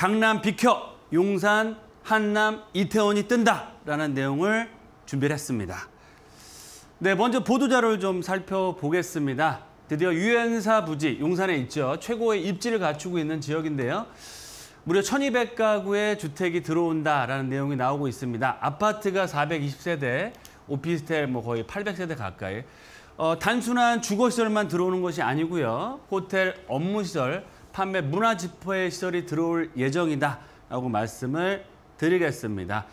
강남 비켜 용산 한남 이태원이 뜬다라는 내용을 준비를 했습니다. 네, 먼저 보도자료를 좀 살펴보겠습니다. 드디어 유엔사 부지, 용산에 있죠. 최고의 입지를 갖추고 있는 지역인데요. 무려 1200가구의 주택이 들어온다라는 내용이 나오고 있습니다. 아파트가 420세대, 오피스텔 뭐 거의 800세대 가까이. 어, 단순한 주거시설만 들어오는 것이 아니고요. 호텔 업무시설, 판매 문화 지퍼의 시설이 들어올 예정이다라고 말씀을 드리겠습니다.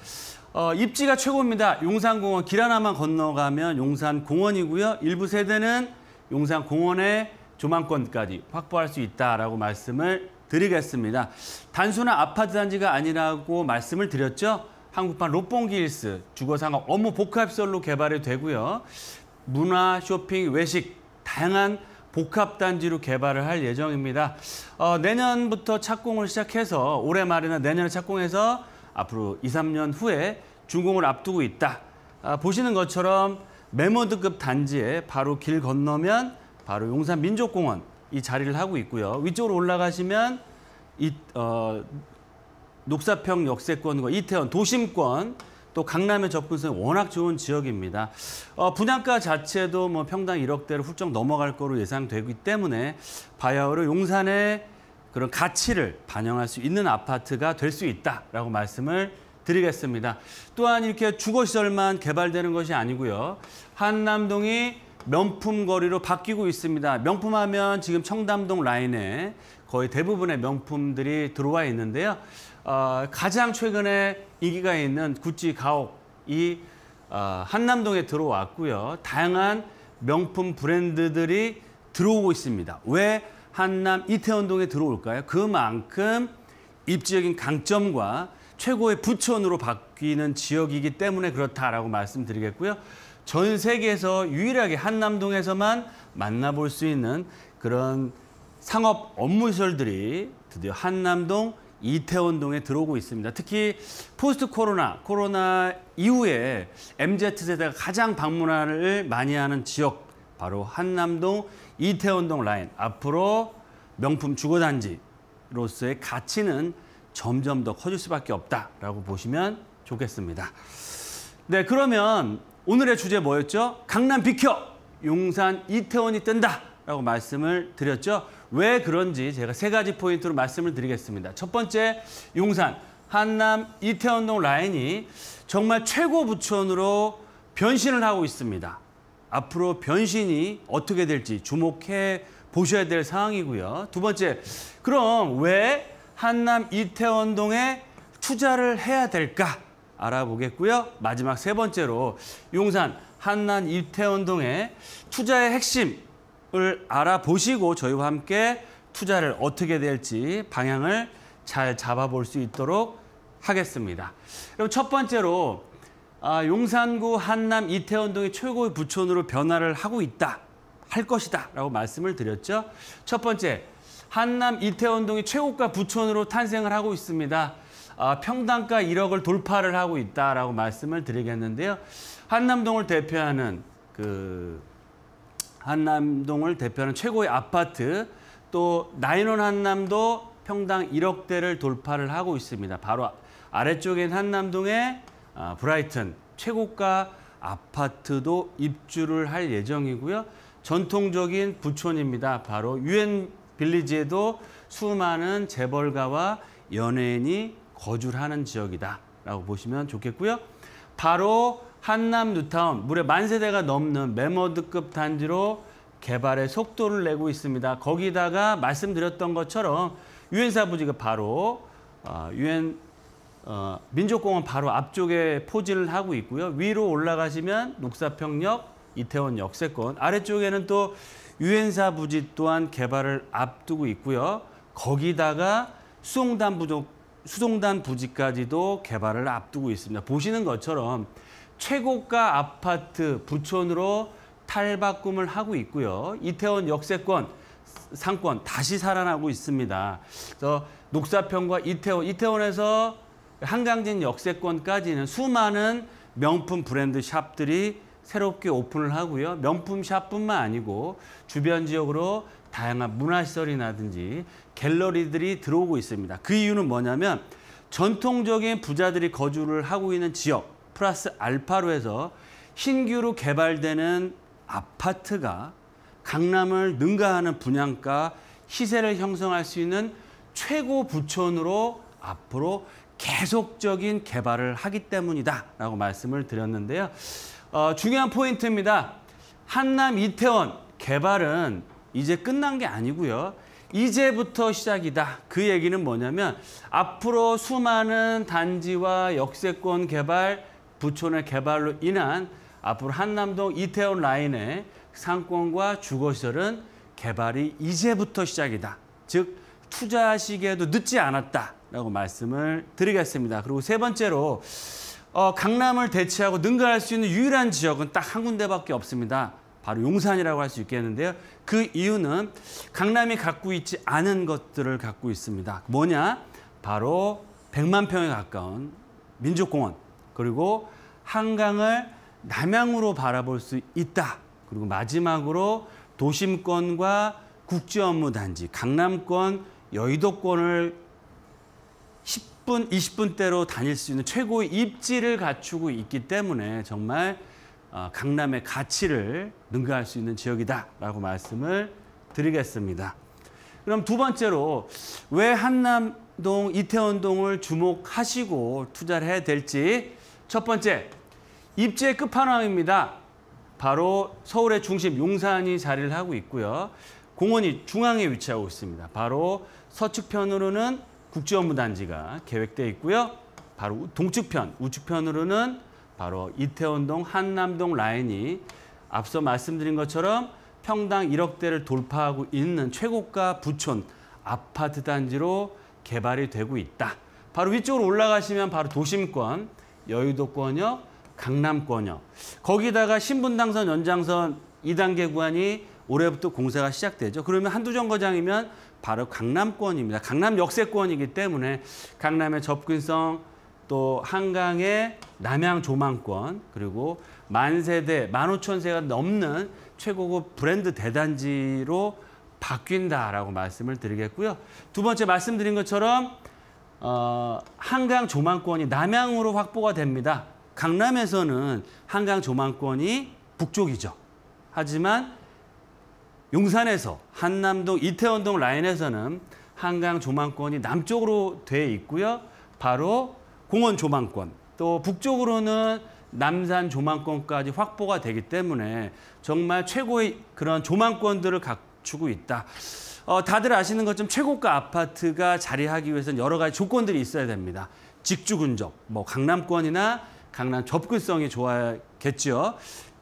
어, 입지가 최고입니다. 용산공원 길 하나만 건너가면 용산공원이고요. 일부 세대는 용산공원의 조망권까지 확보할 수 있다라고 말씀을 드리겠습니다. 단순한 아파트 단지가 아니라고 말씀을 드렸죠. 한국판 로본기일스 주거상업 업무 복합시설로 개발이 되고요. 문화, 쇼핑, 외식, 다양한 복합단지로 개발을 할 예정입니다. 어, 내년부터 착공을 시작해서 올해 말이나 내년에 착공해서 앞으로 2, 3년 후에 준공을 앞두고 있다. 아, 보시는 것처럼 메모드급 단지에 바로 길 건너면 바로 용산 민족공원 이 자리를 하고 있고요. 위쪽으로 올라가시면 이, 어, 녹사평 역세권과 이태원 도심권 또 강남의 접근성이 워낙 좋은 지역입니다. 어, 분양가 자체도 뭐 평당 1억대로 훌쩍 넘어갈 거로 예상되기 때문에 바야흐로 용산의 그런 가치를 반영할 수 있는 아파트가 될 수 있다라고 말씀을 드리겠습니다. 또한 이렇게 주거시설만 개발되는 것이 아니고요. 한남동이 명품 거리로 바뀌고 있습니다. 명품하면 지금 청담동 라인에 거의 대부분의 명품들이 들어와 있는데요. 어, 가장 최근에 인기가 있는 구찌 가옥이 어, 한남동에 들어왔고요. 다양한 명품 브랜드들이 들어오고 있습니다. 왜 한남 이태원동에 들어올까요? 그만큼 입지적인 강점과 최고의 부천으로 바뀌는 지역이기 때문에 그렇다라고 말씀드리겠고요. 전 세계에서 유일하게 한남동에서만 만나볼 수 있는 그런 상업 업무시설들이 드디어 한남동 이태원동에 들어오고 있습니다. 특히 포스트 코로나, 코로나 이후에 MZ세대가 가장 방문을 많이 하는 지역, 바로 한남동 이태원동 라인. 앞으로 명품 주거단지로서의 가치는 점점 더 커질 수밖에 없다라고 보시면 좋겠습니다. 네, 그러면 오늘의 주제 뭐였죠? 강남 비켜! 용산 이태원이 뜬다! 라고 말씀을 드렸죠. 왜 그런지 제가 세 가지 포인트로 말씀을 드리겠습니다. 첫 번째, 용산, 한남, 이태원동 라인이 정말 최고 부천으로 변신을 하고 있습니다. 앞으로 변신이 어떻게 될지 주목해 보셔야 될 상황이고요. 두 번째, 그럼 왜 한남 이태원동에 투자를 해야 될까 알아보겠고요. 마지막 세 번째로 용산 한남 이태원동에 투자의 핵심을 알아보시고 저희와 함께 투자를 어떻게 될지 방향을 잘 잡아볼 수 있도록 하겠습니다. 그럼 첫 번째로 아, 용산구 한남 이태원동이 최고의 부촌으로 변화를 하고 있다. 할 것이다 라고 말씀을 드렸죠. 첫 번째, 한남 이태원동이 최고가 부촌으로 탄생을 하고 있습니다. 아, 평당가 1억을 돌파를 하고 있다라고 말씀을 드리겠는데요. 한남동을 대표하는 그 한남동을 대표하는 최고의 아파트 또 나인원 한남도 평당 1억대를 돌파를 하고 있습니다. 바로 아래쪽인 한남동의 아, 브라이튼 최고가 아파트도 입주를 할 예정이고요. 전통적인 부촌입니다. 바로 유엔 빌리지에도 수많은 재벌가와 연예인이 거주를 하는 지역이다 라고 보시면 좋겠고요. 바로 한남 뉴타운, 물에 만 세대가 넘는 메머드급 단지로 개발의 속도를 내고 있습니다. 거기다가 말씀드렸던 것처럼 유엔사 부지가 바로 어, 유엔 어, 민족공원 바로 앞쪽에 포진을 하고 있고요. 위로 올라가시면 녹사평역, 이태원 역세권, 아래쪽에는 또 유엔사 부지 또한 개발을 앞두고 있고요. 거기다가 수송단 부족, 수송단 부지까지도 개발을 앞두고 있습니다. 보시는 것처럼 최고가 아파트 부촌으로 탈바꿈을 하고 있고요. 이태원 역세권 상권 다시 살아나고 있습니다. 그래서 녹사평과 이태원, 이태원에서 한강진 역세권까지는 수많은 명품 브랜드 샵들이 새롭게 오픈을 하고요. 명품 샵뿐만 아니고 주변 지역으로 다양한 문화시설이라든지 갤러리들이 들어오고 있습니다. 그 이유는 뭐냐면 전통적인 부자들이 거주를 하고 있는 지역 플러스 알파로 해서 신규로 개발되는 아파트가 강남을 능가하는 분양가 시세를 형성할 수 있는 최고 부촌으로 앞으로 계속적인 개발을 하기 때문이다라고 말씀을 드렸는데요. 어, 중요한 포인트입니다. 한남 이태원 개발은 이제 끝난 게 아니고요. 이제부터 시작이다. 그 얘기는 뭐냐면 앞으로 수많은 단지와 역세권 개발, 부촌의 개발로 인한 앞으로 한남동 이태원 라인의 상권과 주거시설은 개발이 이제부터 시작이다. 즉 투자 하 시기에도 늦지 않았다라고 말씀을 드리겠습니다. 그리고 세 번째로 어, 강남을 대체하고 능가할 수 있는 유일한 지역은 딱 한 군데밖에 없습니다. 바로 용산이라고 할 수 있겠는데요. 그 이유는 강남이 갖고 있지 않은 것들을 갖고 있습니다. 뭐냐? 바로 100만 평에 가까운 민족공원 그리고 한강을 남향으로 바라볼 수 있다. 그리고 마지막으로 도심권과 국제업무단지, 강남권, 여의도권을 10분, 20분대로 다닐 수 있는 최고의 입지를 갖추고 있기 때문에 정말 어, 강남의 가치를 능가할 수 있는 지역이다라고 말씀을 드리겠습니다. 그럼 두 번째로 왜 한남동, 이태원동을 주목하시고 투자를 해야 될지 첫 번째, 입지의 끝판왕입니다. 바로 서울의 중심 용산이 자리를 하고 있고요. 공원이 중앙에 위치하고 있습니다. 바로 서측편으로는 국제업무단지가 계획돼 있고요. 바로 동측편, 우측편으로는 바로 이태원동, 한남동 라인이 앞서 말씀드린 것처럼 평당 1억대를 돌파하고 있는 최고가 부촌 아파트 단지로 개발이 되고 있다. 바로 위쪽으로 올라가시면 바로 도심권, 여의도권역, 강남권역. 거기다가 신분당선 연장선 2단계 구간이 올해부터 공사가 시작되죠. 그러면 한두 정거장이면 바로 강남권입니다. 강남 역세권이기 때문에 강남의 접근성 또 한강의 남양 조망권 그리고 만세대, 만오천세가 넘는 최고급 브랜드 대단지로 바뀐다라고 말씀을 드리겠고요. 두 번째 말씀드린 것처럼 어, 한강 조망권이 남양으로 확보가 됩니다. 강남에서는 한강 조망권이 북쪽이죠. 하지만 용산에서 한남동 이태원동 라인에서는 한강 조망권이 남쪽으로 돼 있고요. 바로 공원 조망권 또 북쪽으로는 남산 조망권까지 확보가 되기 때문에 정말 최고의 그런 조망권들을 갖추고 있다. 어, 다들 아시는 것처럼 최고가 아파트가 자리하기 위해서는 여러 가지 조건들이 있어야 됩니다. 직주 근접, 뭐 강남권이나 강남 접근성이 좋아야겠죠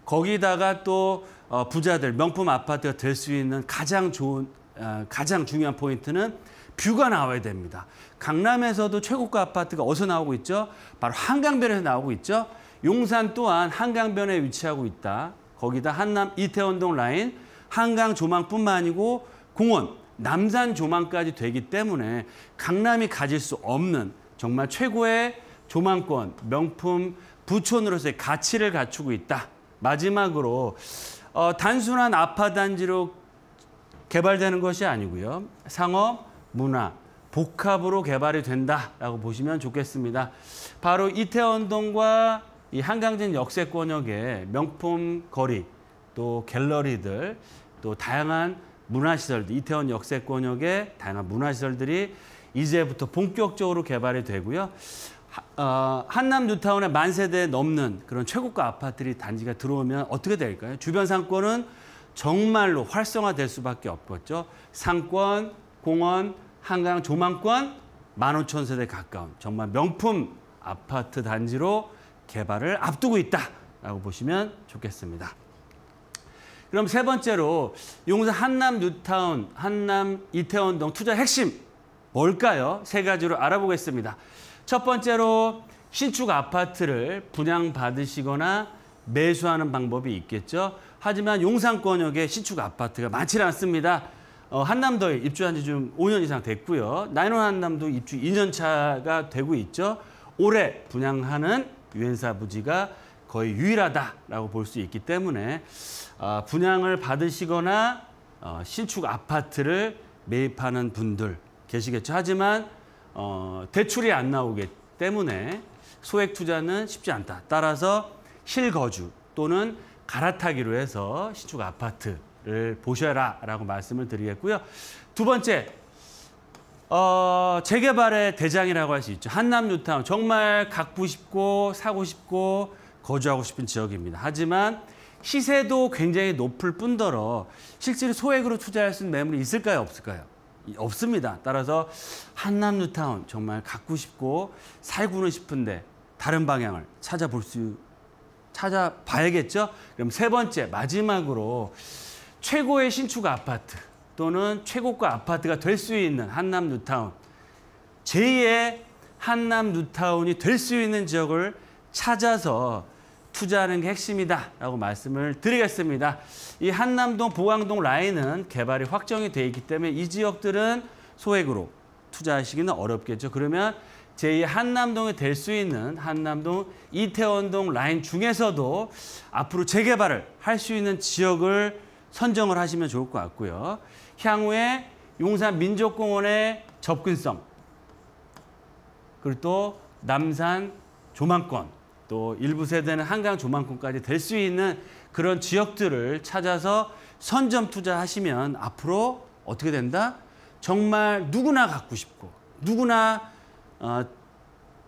거기다가 또 어, 부자들 명품 아파트가 될 수 있는 가장 좋은 어, 가장 중요한 포인트는 뷰가 나와야 됩니다. 강남에서도 최고가 아파트가 어디서 나오고 있죠? 바로 한강변에서 나오고 있죠. 용산 또한 한강변에 위치하고 있다. 거기다 한남 이태원동 라인 한강 조망뿐만 아니고 공원 남산 조망까지 되기 때문에 강남이 가질 수 없는 정말 최고의 조망권 명품 부촌으로서의 가치를 갖추고 있다. 마지막으로 어, 단순한 아파단지로 개발되는 것이 아니고요. 상업, 문화, 복합으로 개발이 된다라고 보시면 좋겠습니다. 바로 이태원동과 이 한강진 역세권역의 명품 거리, 또 갤러리들, 또 다양한 문화시설들, 이태원 역세권역의 다양한 문화시설들이 이제부터 본격적으로 개발이 되고요. 어, 한남 뉴타운에 만 세대 넘는 그런 최고가 아파트들이 단지가 들어오면 어떻게 될까요? 주변 상권은 정말로 활성화될 수밖에 없겠죠. 상권, 공원, 한강, 조망권 만 오천 세대 가까운 정말 명품 아파트 단지로 개발을 앞두고 있다라고 보시면 좋겠습니다. 그럼 세 번째로 용산 한남 뉴타운, 한남 이태원 등 투자 핵심 뭘까요? 세 가지로 알아보겠습니다. 첫 번째로 신축 아파트를 분양받으시거나 매수하는 방법이 있겠죠. 하지만 용산권역에 신축 아파트가 많지 않습니다. 어, 한남도에 입주한 지 좀 5년 이상 됐고요. 나인원 한남도 입주 2년 차가 되고 있죠. 올해 분양하는 유엔사 부지가 거의 유일하다라고 볼 수 있기 때문에 어, 분양을 받으시거나 어, 신축 아파트를 매입하는 분들 계시겠죠. 하지만 어, 대출이 안 나오기 때문에 소액 투자는 쉽지 않다. 따라서 실거주 또는 갈아타기로 해서 신축 아파트를 보셔라 라고 말씀을 드리겠고요. 두 번째, 어, 재개발의 대장이라고 할 수 있죠. 한남 뉴타운 정말 갖고 싶고 사고 싶고 거주하고 싶은 지역입니다. 하지만 시세도 굉장히 높을 뿐더러 실제로 소액으로 투자할 수 있는 매물이 있을까요? 없을까요? 없습니다. 따라서 한남 뉴타운 정말 갖고 싶고 살고는 싶은데 다른 방향을 찾아볼 수 찾아봐야겠죠? 그럼 세 번째 마지막으로 최고의 신축 아파트 또는 최고가 아파트가 될 수 있는 한남 뉴타운 제2의 한남 뉴타운이 될 수 있는 지역을 찾아서 투자하는 게 핵심이다라고 말씀을 드리겠습니다. 이 한남동, 보강동 라인은 개발이 확정이 돼 있기 때문에 이 지역들은 소액으로 투자하시기는 어렵겠죠. 그러면 제2 한남동이 될 수 있는 한남동, 이태원동 라인 중에서도 앞으로 재개발을 할 수 있는 지역을 선정을 하시면 좋을 것 같고요. 향후에 용산 민족공원의 접근성, 그리고 또 남산 조망권 또 일부 세대는 한강 조망권까지 될 수 있는 그런 지역들을 찾아서 선점 투자하시면 앞으로 어떻게 된다? 정말 누구나 갖고 싶고 누구나 어,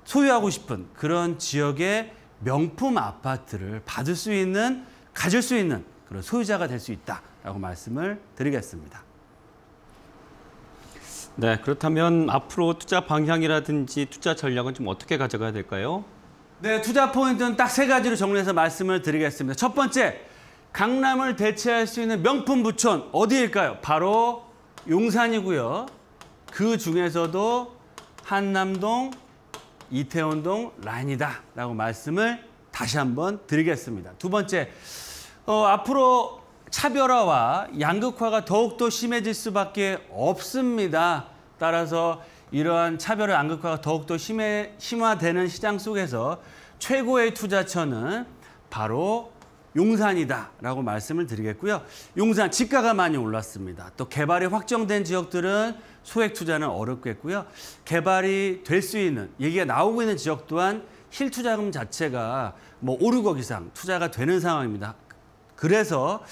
소유하고 싶은 그런 지역의 명품 아파트를 받을 수 있는 가질 수 있는 그런 소유자가 될 수 있다라고 말씀을 드리겠습니다. 네, 그렇다면 앞으로 투자 방향이라든지 투자 전략은 좀 어떻게 가져가야 될까요? 네, 투자 포인트는 딱 세 가지로 정리해서 말씀을 드리겠습니다. 첫 번째, 강남을 대체할 수 있는 명품 부촌 어디일까요? 바로 용산이고요. 그 중에서도 한남동, 이태원동 라인이다 라고 말씀을 다시 한번 드리겠습니다. 두 번째, 어, 앞으로 차별화와 양극화가 더욱더 심해질 수밖에 없습니다. 따라서 이러한 차별의 양극화가 더욱더 심해, 심화되는 시장 속에서 최고의 투자처는 바로 용산이다라고 말씀을 드리겠고요. 용산 집가가 많이 올랐습니다. 또 개발이 확정된 지역들은 소액 투자는 어렵겠고요. 개발이 될 수 있는 얘기가 나오고 있는 지역 또한 힐 투자금 자체가 뭐 5, 6억 이상 투자가 되는 상황입니다. 그래서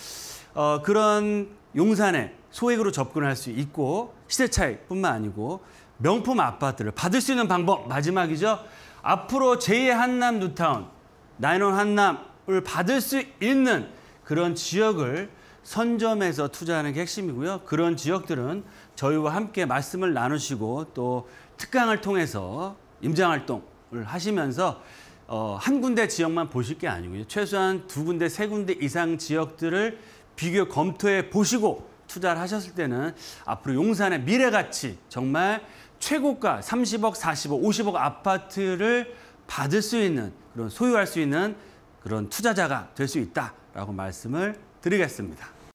어, 그런 용산에 소액으로 접근할 수 있고 시세 차익뿐만 아니고 명품 아파트를 받을 수 있는 방법 마지막이죠. 앞으로 제2의 한남 뉴타운, 나인원 한남을 받을 수 있는 그런 지역을 선점해서 투자하는 게 핵심이고요. 그런 지역들은 저희와 함께 말씀을 나누시고 또 특강을 통해서 임장활동을 하시면서 어, 한 군데 지역만 보실 게 아니고요. 최소한 두 군데, 세 군데 이상 지역들을 비교 검토해 보시고 투자를 하셨을 때는 앞으로 용산의 미래같이 정말 최고가 30억, 40억, 50억 아파트를 받을 수 있는 그런 소유할 수 있는 그런 투자자가 될 수 있다라고 말씀을 드리겠습니다.